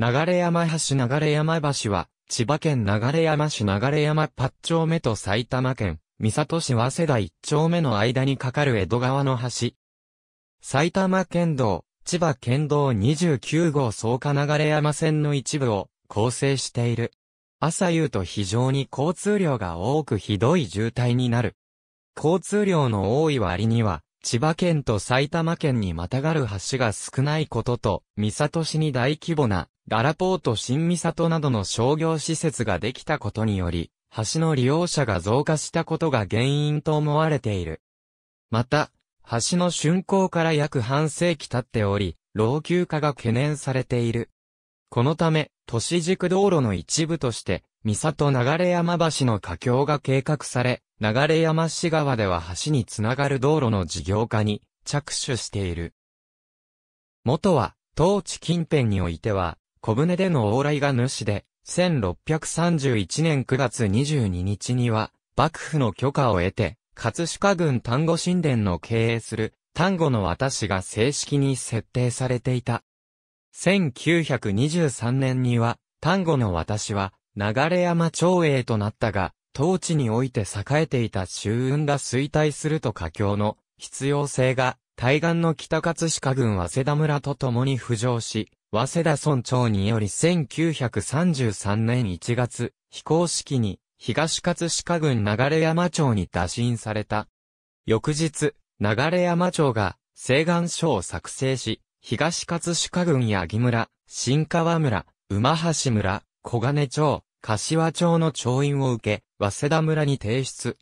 流山橋流山橋は、千葉県流山市流山八丁目と埼玉県、三里市早稲田一丁目の間に架かる江戸川の橋。埼玉県道、千葉県道29号草加流山線の一部を構成している。朝夕と非常に交通量が多くひどい渋滞になる。交通量の多い割には、千葉県と埼玉県にまたがる橋が少ないことと、三里市に大規模なガラポート新三里などの商業施設ができたことにより、橋の利用者が増加したことが原因と思われている。また、橋の竣工から約半世紀経っており、老朽化が懸念されている。このため、都市軸道路の一部として、三里流山橋の架橋が計画され、流山市川では橋につながる道路の事業化に着手している。元は、当地近辺においては、小舟での往来が主で、1631年9月22日には、幕府の許可を得て、葛飾郡丹後神殿の経営する、丹後の渡しが正式に設定されていた。1923年には、丹後の渡しは、流山町営となったが、当地において栄えていた周運が衰退すると佳境の必要性が、対岸の北葛飾郡早稲田村と共に浮上し、早稲田村長により1933年1月、非公式に東葛飾郡流山町に打診された。翌日、流山町が請願書を作成し、東葛飾郡八木村、新川村、馬橋村、小金町、柏町の町員を受け、早稲田村に提出。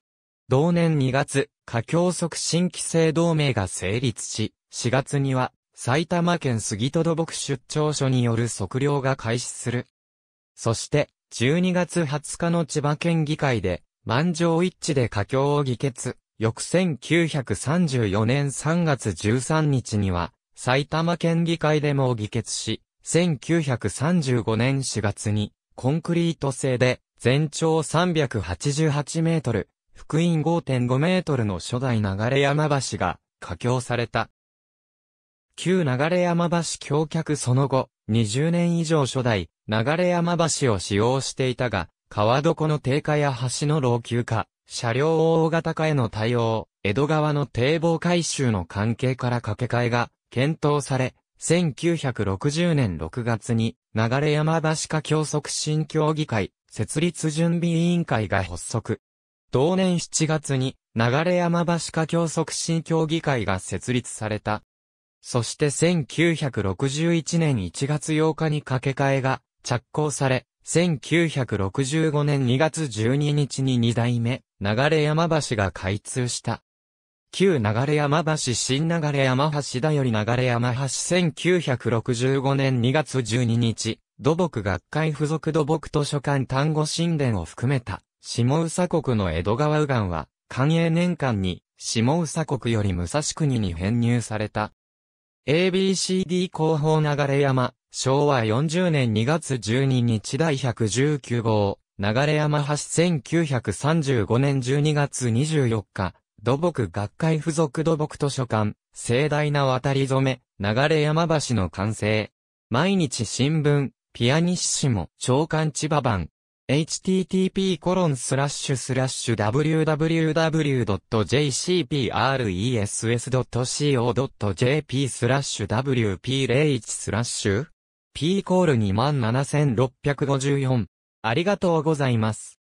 同年2月、下境促進規制同盟が成立し、4月には埼玉県杉戸土木出張所による測量が開始する。そして、12月20日の千葉県議会で、満場一致で佳境を議決。翌1934年3月13日には、埼玉県議会でも議決し、1935年4月に、コンクリート製で、全長388メートル、福音5.5メートルの初代流山橋が、架橋された。旧流山橋橋脚その後、20年以上初代、流山橋を使用していたが、川床の低下や橋の老朽化、車両大型化への対応、江戸川の堤防改修の関係から掛け替えが検討され、1960年6月に、流山橋化協促進協議会、設立準備委員会が発足。同年7月に、流山橋化協促進協議会が設立された。そして1961年1月8日に掛け替えが着工され、1965年2月12日に2代目、流山橋が開通した。旧流山橋新流山橋だより流山橋1965年2月12日、土木学会附属土木図書館単語神殿を含めた、下宇佐国の江戸川右岸は、寛永年間に、下宇佐国より武蔵国に編入された。ABCD 広報流山、昭和40年2月12日第119号、流山橋1935年12月24日、土木学会附属土木図書館、盛大な渡り染め、流山橋の完成。毎日新聞、ピアニッシモ、長官千葉版、http://www.jcpress.co.jp スラッシュ wp01 スラッシュ p コール27654ありがとうございます。